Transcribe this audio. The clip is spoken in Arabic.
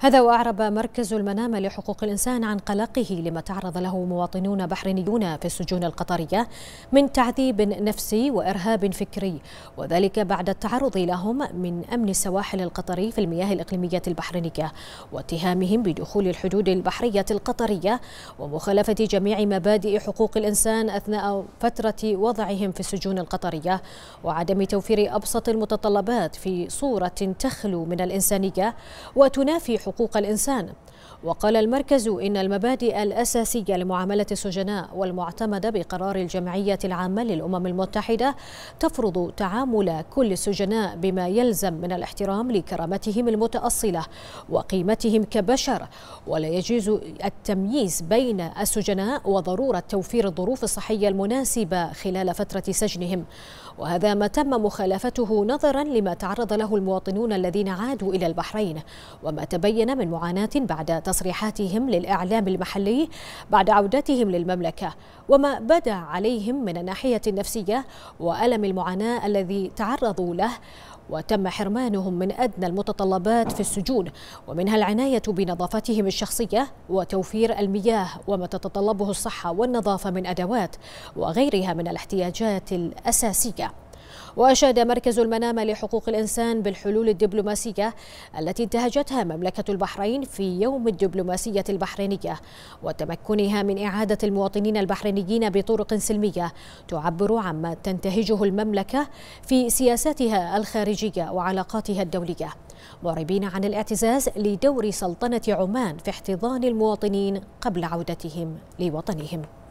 هذا وأعرب مركز المنامة لحقوق الإنسان عن قلقه لما تعرض له مواطنون بحرينيون في السجون القطرية من تعذيب نفسي وإرهاب فكري وذلك بعد التعرض لهم من أمن السواحل القطري في المياه الإقليمية البحرينية واتهامهم بدخول الحدود البحرية القطرية ومخالفة جميع مبادئ حقوق الإنسان أثناء فترة وضعهم في السجون القطرية وعدم توفير أبسط المتطلبات في صورة تخلو من الإنسانية وتنافي حقوق الإنسان وقال المركز إن المبادئ الأساسية لمعاملة السجناء والمعتمدة بقرار الجمعية العامة للأمم المتحدة تفرض تعامل كل السجناء بما يلزم من الاحترام لكرامتهم المتأصلة وقيمتهم كبشر ولا يجوز التمييز بين السجناء وضرورة توفير الظروف الصحية المناسبة خلال فترة سجنهم وهذا ما تم مخالفته نظرا لما تعرض له المواطنون الذين عادوا إلى البحرين وما تبين معينة من معاناة بعد تصريحاتهم للإعلام المحلي بعد عودتهم للمملكة وما بدا عليهم من الناحية النفسية وألم المعاناة الذي تعرضوا له وتم حرمانهم من أدنى المتطلبات في السجون ومنها العناية بنظافتهم الشخصية وتوفير المياه وما تتطلبه الصحة والنظافة من أدوات وغيرها من الاحتياجات الأساسية وأشاد مركز المنامة لحقوق الإنسان بالحلول الدبلوماسية التي انتهجتها مملكة البحرين في يوم الدبلوماسية البحرينية وتمكنها من إعادة المواطنين البحرينيين بطرق سلمية تعبر عما تنتهجه المملكة في سياساتها الخارجية وعلاقاتها الدولية معربين عن الاعتزاز لدور سلطنة عمان في احتضان المواطنين قبل عودتهم لوطنهم